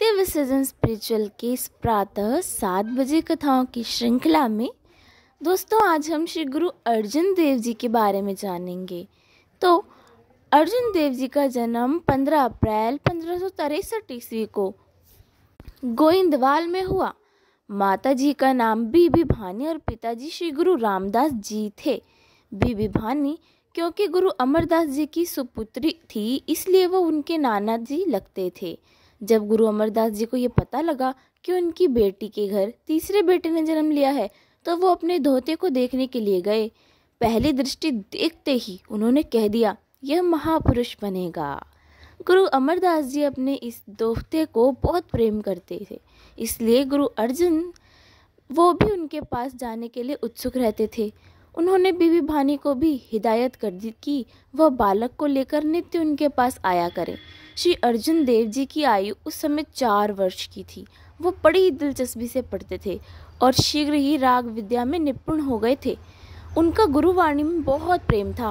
दिव्य सृजन स्पिरिचुअल के इस प्रातः सात बजे कथाओं की श्रृंखला में दोस्तों आज हम श्री गुरु अर्जुन देव जी के बारे में जानेंगे तो अर्जुन देव जी का जन्म 15 अप्रैल पंद्रह सौ तिरसठ ईस्वी को गोइंदवाल में हुआ माता जी का नाम बीबी भानी और पिताजी श्री गुरु रामदास जी थे बीबी भानी क्योंकि गुरु अमरदास जी की सुपुत्री थी इसलिए वो उनके नाना जी लगते थे जब गुरु अमरदास जी को ये पता लगा कि उनकी बेटी के घर तीसरे बेटे ने जन्म लिया है तो वो अपने धोते को देखने के लिए गए पहली दृष्टि देखते ही उन्होंने कह दिया यह महापुरुष बनेगा गुरु अमरदास जी अपने इस दोहते को बहुत प्रेम करते थे इसलिए गुरु अर्जुन वो भी उनके पास जाने के लिए उत्सुक रहते थे उन्होंने बीवी भानी को भी हिदायत कर दी कि वह बालक को लेकर नित्य उनके पास आया करें श्री अर्जुन देव जी की आयु उस समय चार वर्ष की थी वो बड़ी दिलचस्पी से पढ़ते थे और शीघ्र ही राग विद्या में निपुण हो गए थे उनका गुरुवाणी में बहुत प्रेम था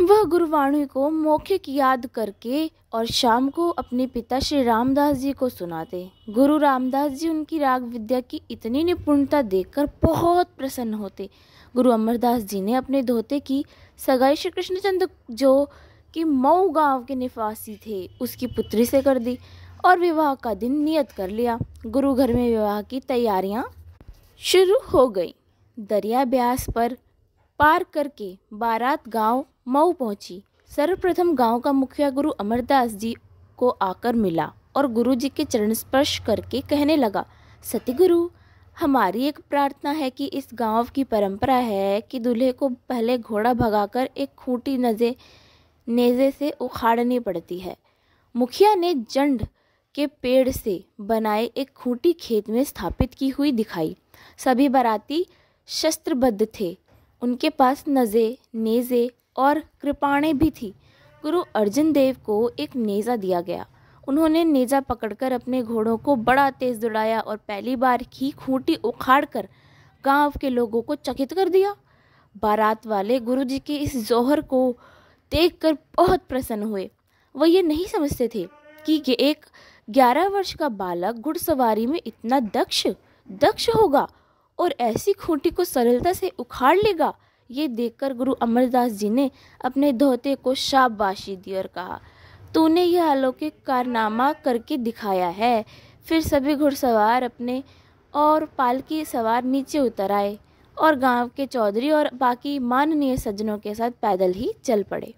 वह गुरुवाणी को मौखिक याद करके और शाम को अपने पिता श्री रामदास जी को सुनाते गुरु रामदास जी उनकी राग विद्या की इतनी निपुणता देखकर बहुत प्रसन्न होते गुरु अमरदास जी ने अपने धोते की सगाई श्री कृष्णचंद्र जो कि मऊ गांव के निवासी थे उसकी पुत्री से कर दी और विवाह का दिन नियत कर लिया गुरु घर में विवाह की तैयारियां शुरू हो गई दरिया ब्यास पर पार करके बारात गांव मऊ पहुंची सर्वप्रथम गांव का मुखिया गुरु अमरदास जी को आकर मिला और गुरु जी के चरण स्पर्श करके कहने लगा सती गुरु हमारी एक प्रार्थना है कि इस गांव की परंपरा है कि दूल्हे को पहले घोड़ा भगाकर एक खूंटी नज़े नेज़े से उखाड़नी पड़ती है मुखिया ने जंड के पेड़ से बनाए एक खूंटी खेत में स्थापित की हुई दिखाई सभी बाराती शस्त्रबद्ध थे उनके पास नज़े नेज़े और कृपाणें भी थी गुरु अर्जन देव को एक नेज़ा दिया गया उन्होंने नेजा पकड़कर अपने घोड़ों को बड़ा तेज दौड़ाया और पहली बार ही खूंटी उखाड़कर गांव के लोगों को चकित कर दिया बारात वाले गुरुजी के इस जौहर को देखकर बहुत प्रसन्न हुए वह ये नहीं समझते थे कि ये एक ग्यारह वर्ष का बालक घुड़सवारी में इतना दक्ष दक्ष होगा और ऐसी खूंटी को सरलता से उखाड़ लेगा ये देखकर गुरु अमरदास जी ने अपने धोते को शाबाशी दी और कहा तूने यह अलौकिक कारनामा करके दिखाया है फिर सभी घुड़सवार अपने और पालकी सवार नीचे उतर आए और गांव के चौधरी और बाकी माननीय सज्जनों के साथ पैदल ही चल पड़े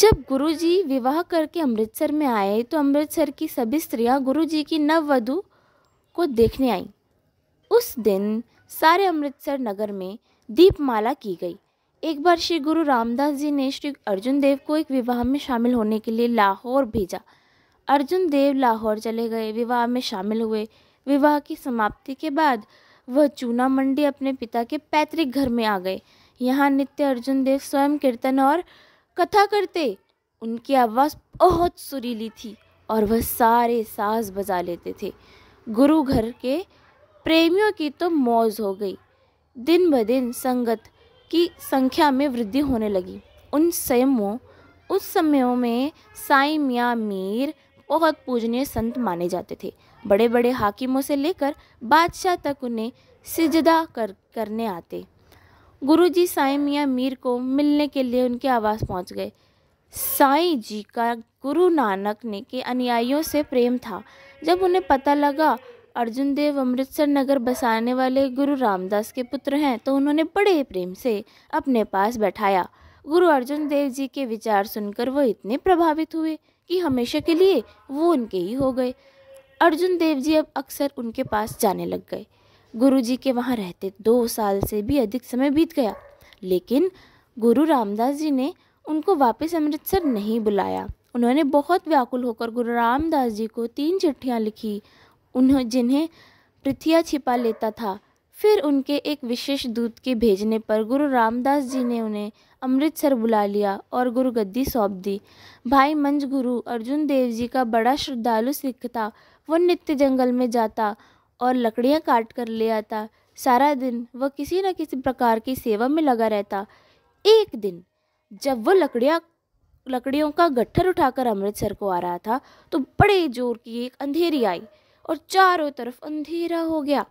जब गुरुजी विवाह करके अमृतसर में आए तो अमृतसर की सभी स्त्रियां गुरुजी की नववधु को देखने आईं उस दिन सारे अमृतसर नगर में दीपमाला की गई एक बार श्री गुरु रामदास जी ने श्री अर्जुन देव को एक विवाह में शामिल होने के लिए लाहौर भेजा अर्जुन देव लाहौर चले गए विवाह में शामिल हुए विवाह की समाप्ति के बाद वह चूना मंडी अपने पिता के पैतृक घर में आ गए यहाँ नित्य अर्जुन देव स्वयं कीर्तन और कथा करते उनकी आवाज़ बहुत सुरीली थी और वह सारे साज बजा लेते थे गुरु घर के प्रेमियों की तो मौज हो गई दिन ब दिन संगत की संख्या में वृद्धि होने लगी उन संयमों उस समयों में साई मियाँ मीर बहुत पूजनीय संत माने जाते थे बड़े बड़े हाकिमों से लेकर बादशाह तक उन्हें सिजदा कर करने आते गुरुजी साईं मियाँ मीर को मिलने के लिए उनके आवास पहुंच गए साईं जी का गुरु नानक ने के अनुयायियों से प्रेम था जब उन्हें पता लगा अर्जुन देव अमृतसर नगर बसाने वाले गुरु रामदास के पुत्र हैं तो उन्होंने बड़े प्रेम से अपने पास बैठाया गुरु अर्जुन देव जी के विचार सुनकर वो इतने प्रभावित हुए कि हमेशा के लिए वो उनके ही हो गए अर्जुन देव जी अब अक्सर उनके पास जाने लग गए गुरुजी के वहाँ रहते दो साल से भी अधिक समय बीत गया लेकिन गुरु रामदास जी ने उनको वापस अमृतसर नहीं बुलाया उन्होंने बहुत व्याकुल होकर गुरु रामदास जी को तीन चिट्ठियाँ लिखी उन्होंने जिन्हें प्रथिया छिपा लेता था फिर उनके एक विशेष दूत के भेजने पर गुरु रामदास जी ने उन्हें अमृतसर बुला लिया और गुरु गद्दी सौंप दी भाई मंच गुरु अर्जुन देव जी का बड़ा श्रद्धालु सिख था वह नित्य जंगल में जाता और लकड़ियाँ काट कर ले आता सारा दिन वह किसी न किसी प्रकार की सेवा में लगा रहता एक दिन जब वह लकड़ियाँ लकड़ियों का गट्ठर उठाकर अमृतसर को आ रहा था तो बड़े जोर की एक अंधेरी आई और चारों तरफ अंधेरा हो गया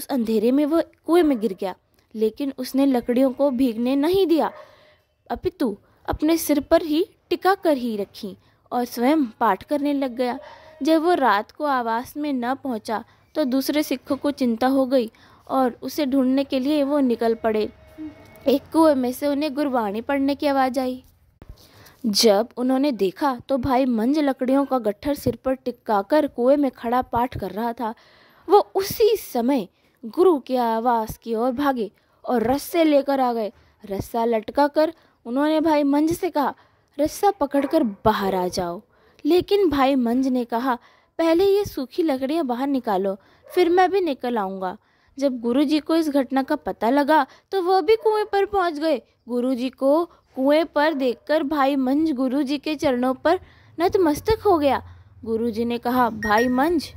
उस अंधेरे में वह कुएं में गिर गया लेकिन उसने लकड़ियों को भीगने नहीं दिया अपितु अपने सिर पर ही टिका कर ही रखी और स्वयं पाठ करने लग गया जब वो रात को आवास में न पहुंचा तो दूसरे सिखों को चिंता हो गई और उसे ढूंढने के लिए वो निकल पड़े एक कुएं में से उन्हें गुरबाणी पढ़ने की आवाज़ आई जब उन्होंने देखा तो भाई मंज लकड़ियों का गट्ठर सिर पर टिकाकर कुएं में खड़ा पाठ कर रहा था वो उसी समय गुरु के आवास की ओर भागे और रस्से लेकर आ गए रस्सा लटका कर उन्होंने भाई मंज से कहा रस्सा पकड़कर बाहर आ जाओ लेकिन भाई मंज ने कहा पहले ये सूखी लकड़ियाँ बाहर निकालो फिर मैं भी निकल आऊँगा जब गुरुजी को इस घटना का पता लगा तो वह भी कुएं पर पहुंच गए गुरुजी को कुएं पर देखकर भाई मंज गुरुजी के चरणों पर नतमस्तक हो गया गुरुजी ने कहा भाई मंज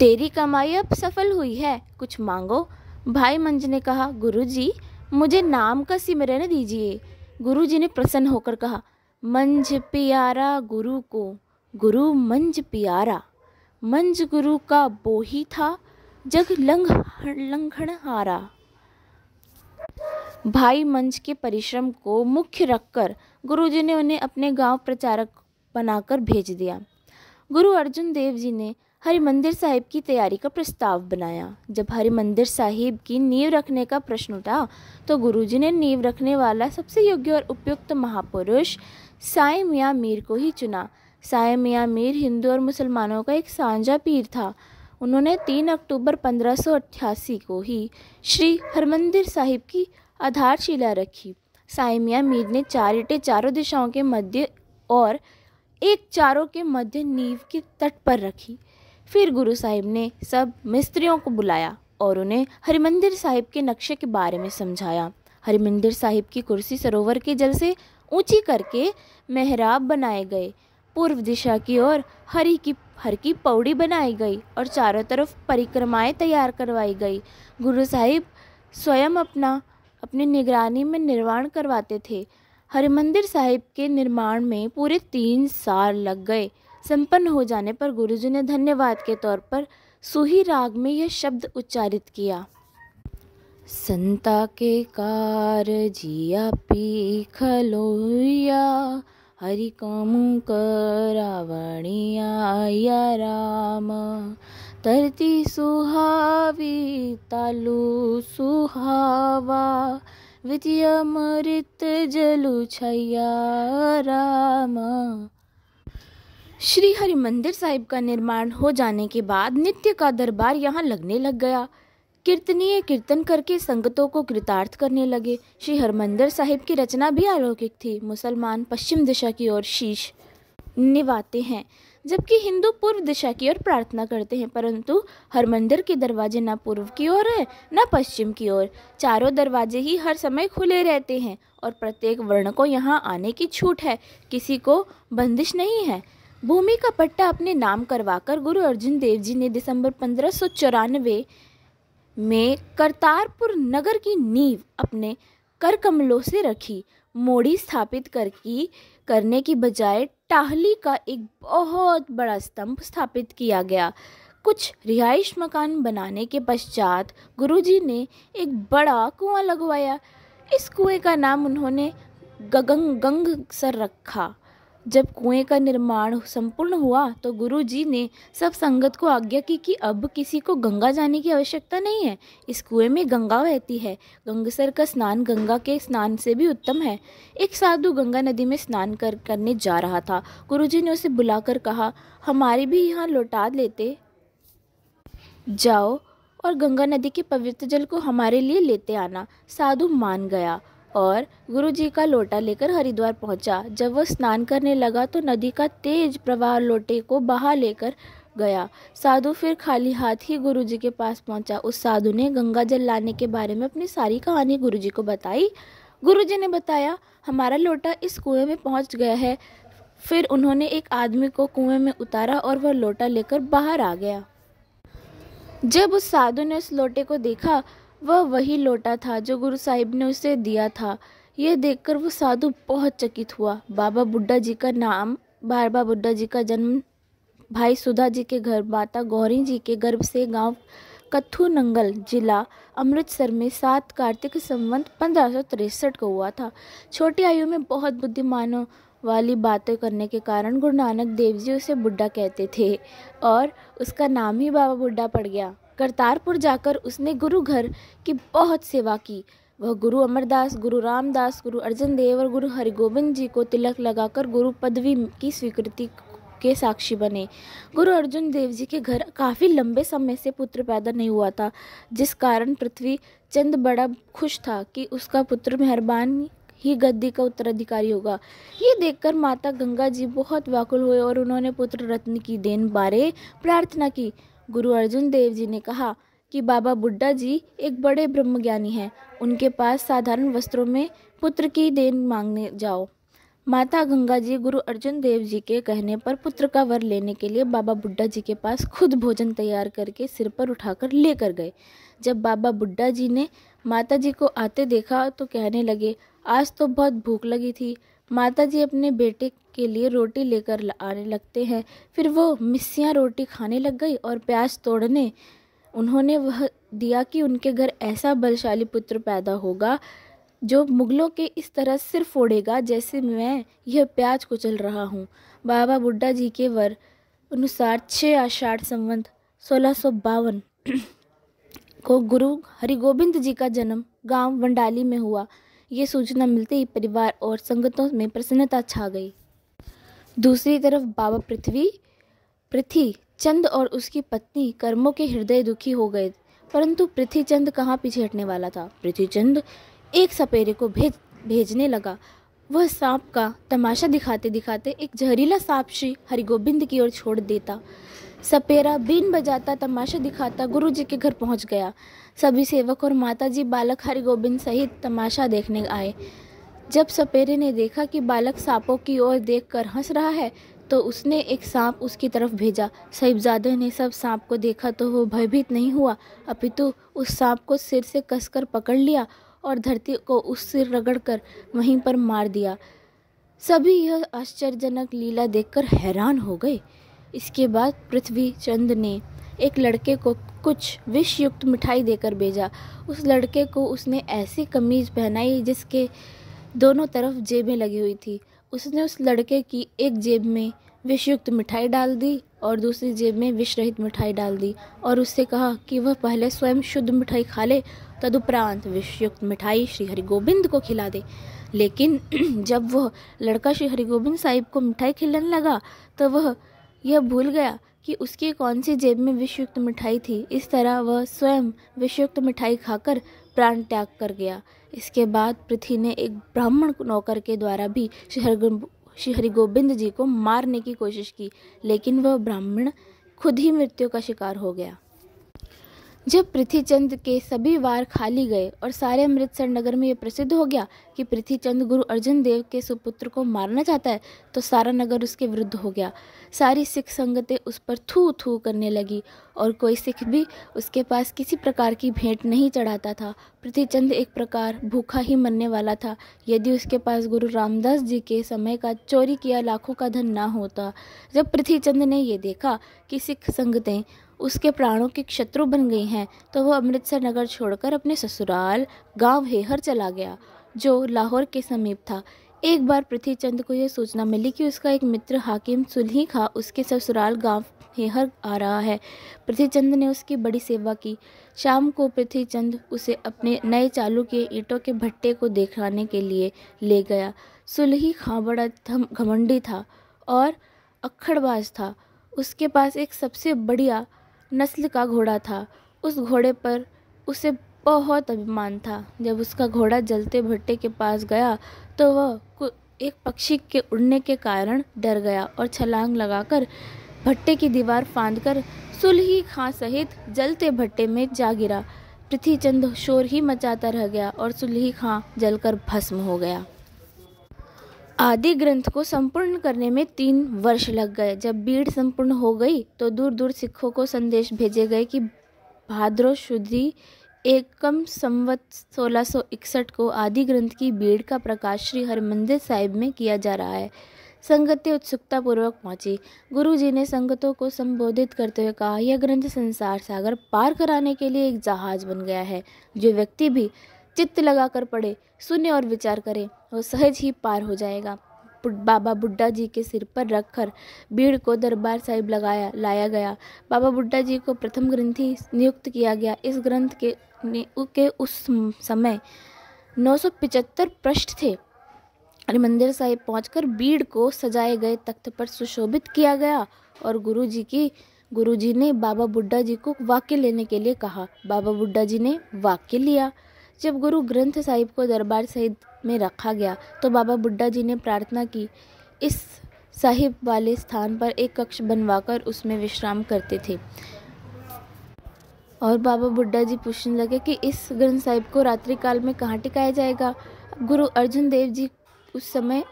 तेरी कमाई अब सफल हुई है कुछ मांगो भाई मंज ने कहा गुरुजी मुझे नाम का सिमरन दीजिए गुरुजी ने प्रसन्न होकर कहा मंझ प्यारा गुरु को गुरु मंज प्यारा मंज गुरु का बोही था जग लंघ हारा भाई मंज के परिश्रम को मुख्य रखकर गुरुजी ने उन्हें अपने गांव प्रचारक बनाकर भेज दिया गुरु अर्जुन देव जी ने हरिमंदिर साहिब की तैयारी का प्रस्ताव बनाया जब हरिमंदिर साहिब की नींव रखने का प्रश्न उठा तो गुरुजी ने नींव रखने वाला सबसे योग्य और उपयुक्त महापुरुष साई मियाँ मीर को ही चुना साय मियाँ मीर हिंदू और मुसलमानों का एक सांझा पीर था उन्होंने 3 अक्टूबर 1588 को ही श्री हरमंदिर साहिब की आधारशिला रखी साय मियाँ मीर ने चार इटे चारों दिशाओं के मध्य और एक चारों के मध्य नींव के तट पर रखी फिर गुरु साहिब ने सब मिस्त्रियों को बुलाया और उन्हें हरिमंदिर साहिब के नक्शे के बारे में समझाया हरिमंदिर साहिब की कुर्सी सरोवर के जल से ऊंची करके मेहराब बनाए गए पूर्व दिशा की ओर हरी की हर की पौड़ी बनाई गई और चारों तरफ परिक्रमाएं तैयार करवाई गई गुरु साहिब स्वयं अपना अपनी निगरानी में निर्माण करवाते थे हरिमंदिर साहिब के निर्माण में पूरे तीन साल लग गए संपन्न हो जाने पर गुरुजी ने धन्यवाद के तौर पर सूही राग में यह शब्द उच्चारित किया संता के कार जिया पी खलोया हरि कम करावणिया राम धरती सुहावी तालु सुहावा मृत जलु छैया राम श्री हरि मंदिर साहिब का निर्माण हो जाने के बाद नित्य का दरबार यहाँ लगने लग गया कीर्तनीय कीर्तन करके संगतों को कृतार्थ करने लगे श्री हरमंदिर साहिब की रचना भी अलौकिक थी मुसलमान पश्चिम दिशा की ओर शीश निवाते हैं जबकि हिंदू पूर्व दिशा की ओर प्रार्थना करते हैं परंतु हर मंदिर के दरवाजे ना पूर्व की ओर है ना पश्चिम की ओर चारों दरवाजे ही हर समय खुले रहते हैं और प्रत्येक वर्ण को यहाँ आने की छूट है किसी को बंदिश नहीं है भूमि का पट्टा अपने नाम करवाकर गुरु अर्जुन देव जी ने दिसंबर पंद्रह में करतारपुर नगर की नींव अपने कर कमलों से रखी मोड़ी स्थापित कर की करने की बजाय टाहली का एक बहुत बड़ा स्तंभ स्थापित किया गया कुछ रिहाइश मकान बनाने के पश्चात गुरुजी ने एक बड़ा कुआं लगवाया इस कुएं का नाम उन्होंने गगंग गंग सर रखा जब कुएं का निर्माण संपूर्ण हुआ तो गुरु जी ने सब संगत को आज्ञा की कि अब किसी को गंगा जाने की आवश्यकता नहीं है इस कुएं में गंगा बहती है गंगसर का स्नान गंगा के स्नान से भी उत्तम है एक साधु गंगा नदी में स्नान कर करने जा रहा था गुरु जी ने उसे बुलाकर कहा हमारे भी यहाँ लौटा लेते जाओ और गंगा नदी के पवित्र जल को हमारे लिए लेते आना साधु मान गया और गुरुजी का लोटा लेकर हरिद्वार पहुंचा जब वह स्नान करने लगा तो नदी का तेज प्रवाह लोटे को बहा लेकर गया साधु फिर खाली हाथ ही गुरुजी के पास पहुंचा उस साधु ने गंगा जल लाने के बारे में अपनी सारी कहानी गुरुजी को बताई गुरुजी ने बताया हमारा लोटा इस कुएं में पहुंच गया है फिर उन्होंने एक आदमी को कुएं में उतारा और वह लोटा लेकर बाहर आ गया जब उस साधु ने उस लोटे को देखा वह वही लोटा था जो गुरु साहिब ने उसे दिया था यह देखकर वो साधु बहुत चकित हुआ बाबा बुड्ढा जी का नाम बाबा बुड्ढा जी का जन्म भाई सुधा जी के घर माता गौरी जी के गर्भ से गांव कथू नंगल जिला अमृतसर में सात कार्तिक संबंध पंद्रह को हुआ था छोटी आयु में बहुत बुद्धिमानों वाली बातें करने के कारण गुरु नानक देव जी उसे बुड्ढा कहते थे और उसका नाम ही बाबा बुड्ढा पड़ गया करतारपुर जाकर उसने गुरु घर की बहुत सेवा की वह गुरु अमरदास गुरु रामदास गुरु अर्जन देव और गुरु हरिगोविंद जी को तिलक लगाकर गुरु पदवी की स्वीकृति के साक्षी बने गुरु अर्जुन देव जी के घर काफ़ी लंबे समय से पुत्र पैदा नहीं हुआ था जिस कारण पृथ्वी चंद बड़ा खुश था कि उसका पुत्र मेहरबान ही गद्दी का उत्तराधिकारी होगा ये देखकर माता गंगा जी बहुत व्याकुल हुए और उन्होंने पुत्र रत्न की देन बारे प्रार्थना की गुरु अर्जुन देव जी ने कहा कि बाबा बुड्ढा जी एक बड़े ब्रह्मज्ञानी हैं उनके पास साधारण वस्त्रों में पुत्र की देन मांगने जाओ माता गंगा जी गुरु अर्जुन देव जी के कहने पर पुत्र का वर लेने के लिए बाबा बुड्ढा जी के पास खुद भोजन तैयार करके सिर पर उठाकर लेकर गए जब बाबा बुड्ढा जी ने माता जी को आते देखा तो कहने लगे आज तो बहुत भूख लगी थी माता जी अपने बेटे के लिए रोटी लेकर आने लगते हैं फिर वो मिस्सियाँ रोटी खाने लग गई और प्याज तोड़ने उन्होंने वह दिया कि उनके घर ऐसा बलशाली पुत्र पैदा होगा जो मुगलों के इस तरह सिर फोड़ेगा जैसे मैं यह प्याज कुचल रहा हूँ बाबा बुड्ढा जी के वर अनुसार छः आषाढ़ संबंध सोलह सौ बावन को गुरु हरिगोबिंद जी का जन्म गांव वंडाली में हुआ ये सूचना मिलते ही परिवार और संगतों में प्रसन्नता छा गई दूसरी तरफ बाबा पृथ्वी पृथ्वी चंद और उसकी पत्नी कर्मों के हृदय दुखी हो गए परंतु पृथ्वी चंद कहाँ पीछे हटने वाला था पृथ्वी चंद एक सपेरे को भेज भेजने लगा वह सांप का तमाशा दिखाते दिखाते एक जहरीला सांप श्री हरिगोबिंद की ओर छोड़ देता सपेरा बीन बजाता तमाशा दिखाता गुरु जी के घर पहुंच गया सभी सेवक और माता जी बालक हरिगोबिंद सहित तमाशा देखने आए जब सपेरे ने देखा कि बालक सांपों की ओर देखकर हंस रहा है तो उसने एक सांप उसकी तरफ भेजा साहिबजादे ने सब सांप को देखा तो वो भयभीत नहीं हुआ अपितु उस सांप को सिर से कसकर पकड़ लिया और धरती को उस सिर रगड़कर वहीं पर मार दिया सभी यह आश्चर्यजनक लीला देखकर हैरान हो गए इसके बाद पृथ्वी चंद ने एक लड़के को कुछ विषयुक्त मिठाई देकर भेजा उस लड़के को उसने ऐसी कमीज पहनाई जिसके दोनों तरफ जेबें लगी हुई थी उसने उस लड़के की एक जेब में विषयुक्त मिठाई डाल दी और दूसरी जेब में रहित मिठाई डाल दी और उससे कहा कि वह पहले स्वयं शुद्ध मिठाई खा ले तदुपरांत विषयुक्त मिठाई श्री हरिगोबिंद को खिला दे लेकिन जब वह लड़का श्री हरिगोबिंद साहिब को मिठाई खिलाने लगा तो वह यह भूल गया कि उसकी कौन सी जेब में विषयुक्त मिठाई थी इस तरह वह स्वयं विषयुक्त मिठाई खाकर प्राण त्याग कर गया इसके बाद पृथ्वी ने एक ब्राह्मण नौकर के द्वारा भी श्री श्री गोविंद जी को मारने की कोशिश की लेकिन वह ब्राह्मण खुद ही मृत्यु का शिकार हो गया जब पृथ्वीचंद के सभी वार खाली गए और सारे अमृतसर नगर में यह प्रसिद्ध हो गया कि पृथ्वीचंद गुरु अर्जन देव के सुपुत्र को मारना चाहता है तो सारा नगर उसके विरुद्ध हो गया सारी सिख संगतें उस पर थू थू करने लगी और कोई सिख भी उसके पास किसी प्रकार की भेंट नहीं चढ़ाता था पृथ्वीचंद एक प्रकार भूखा ही मरने वाला था यदि उसके पास गुरु रामदास जी के समय का चोरी किया लाखों का धन ना होता जब पृथ्वीचंद ने यह देखा कि सिख संगतें उसके प्राणों के शत्रु बन गई हैं तो वह अमृतसर नगर छोड़कर अपने ससुराल गांव हेहर चला गया जो लाहौर के समीप था एक बार पृथ्वी चंद को यह सूचना मिली कि उसका एक मित्र हाकिम सुल्ही खा उसके ससुराल गांव हेहर आ रहा है पृथ्वीचंद ने उसकी बड़ी सेवा की शाम को चंद उसे अपने नए चालू किए ईंटों के भट्टे को देखाने के लिए ले गया सुलही खां बड़ा घमंडी था और अक्खड़बाज था उसके पास एक सबसे बढ़िया नस्ल का घोड़ा था उस घोड़े पर उसे बहुत अभिमान था जब उसका घोड़ा जलते भट्टे के पास गया तो वह एक पक्षी के उड़ने के कारण डर गया और छलांग लगाकर भट्टे की दीवार फाँध कर सुलही खां सहित जलते भट्टे में जा गिरा पृथ्वीचंद शोर ही मचाता रह गया और सुलही खां जलकर भस्म हो गया आदि ग्रंथ को संपूर्ण करने में तीन वर्ष लग गए जब भीड़ संपूर्ण हो गई तो दूर दूर सिखों को संदेश भेजे गए कि भाद्रो शुद्धि एकम संवत 1661 को आदि ग्रंथ की भीड़ का प्रकाश श्री हरिमंदिर साहिब में किया जा रहा है संगतें उत्सुकतापूर्वक पहुंची गुरु जी ने संगतों को संबोधित करते हुए कहा यह ग्रंथ संसार सागर पार कराने के लिए एक जहाज बन गया है जो व्यक्ति भी चित्त लगाकर पढ़े सुने और विचार करें वो सहज ही पार हो जाएगा बाबा बुड्ढा जी के सिर पर रखकर भीड़ को दरबार साहिब लगाया लाया गया बाबा बुड्ढा जी को प्रथम ग्रंथी नियुक्त किया गया इस ग्रंथ के के उस समय 975 पृष्ठ थे हरिमंदिर साहिब पहुंचकर बीड़ को सजाए गए तख्त पर सुशोभित किया गया और गुरु जी की गुरु जी ने बाबा बुड्ढा जी को वाक्य लेने के लिए कहा बाबा बुड्ढा जी ने वाक्य लिया जब गुरु ग्रंथ साहिब को दरबार सहित में रखा गया तो बाबा बुड्ढा जी ने प्रार्थना की इस साहिब वाले स्थान पर एक कक्ष बनवाकर उसमें विश्राम करते थे और बाबा बुड्ढा जी पूछने लगे कि इस ग्रंथ साहिब को रात्रि काल में कहाँ टिकाया जाएगा गुरु अर्जुन देव जी उस समय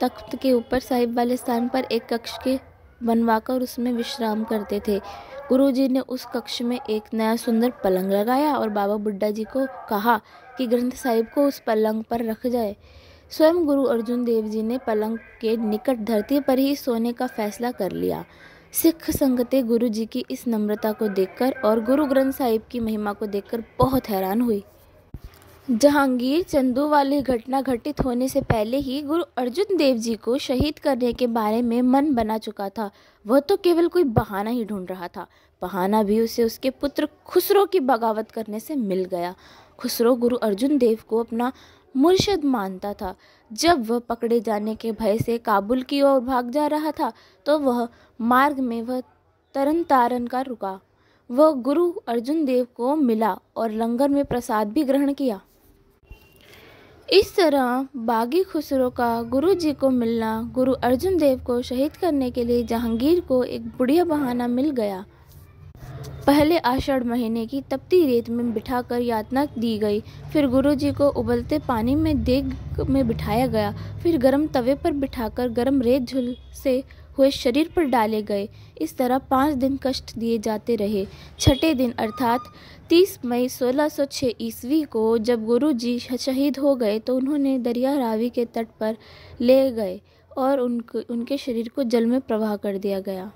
तख्त के ऊपर साहिब वाले स्थान पर एक कक्ष के बनवाकर उसमें विश्राम करते थे गुरुजी ने उस कक्ष में एक नया सुंदर पलंग लगाया और बाबा बुड्ढा जी को कहा कि ग्रंथ साहिब को उस पलंग पर रख जाए स्वयं गुरु अर्जुन देव जी ने पलंग के निकट धरती पर ही सोने का फैसला कर लिया सिख संगतें गुरु जी की इस नम्रता को देखकर और गुरु ग्रंथ साहिब की महिमा को देखकर बहुत हैरान हुई जहांगीर चंदू वाली घटना घटित होने से पहले ही गुरु अर्जुन देव जी को शहीद करने के बारे में मन बना चुका था वह तो केवल कोई बहाना ही ढूंढ रहा था बहाना भी उसे उसके पुत्र खुसरो की बगावत करने से मिल गया खुसरो गुरु अर्जुन देव को अपना मुर्शद मानता था जब वह पकड़े जाने के भय से काबुल की ओर भाग जा रहा था तो वह मार्ग में वह तरन तारन का रुका वह गुरु अर्जुन देव को मिला और लंगर में प्रसाद भी ग्रहण किया इस तरह बागी खुसरो का गुरु जी को मिलना गुरु अर्जुन देव को शहीद करने के लिए जहांगीर को एक बुढ़िया बहाना मिल गया पहले आषाढ़ महीने की तपती रेत में बिठाकर यातना दी गई फिर गुरु जी को उबलते पानी में देग में बिठाया गया फिर गर्म तवे पर बिठाकर गर्म रेत झुल से हुए शरीर पर डाले गए इस तरह पाँच दिन कष्ट दिए जाते रहे छठे दिन अर्थात 30 मई 1606 ईस्वी को जब गुरु जी शहीद हो गए तो उन्होंने दरिया रावी के तट पर ले गए और उनके उनके शरीर को जल में प्रवाह कर दिया गया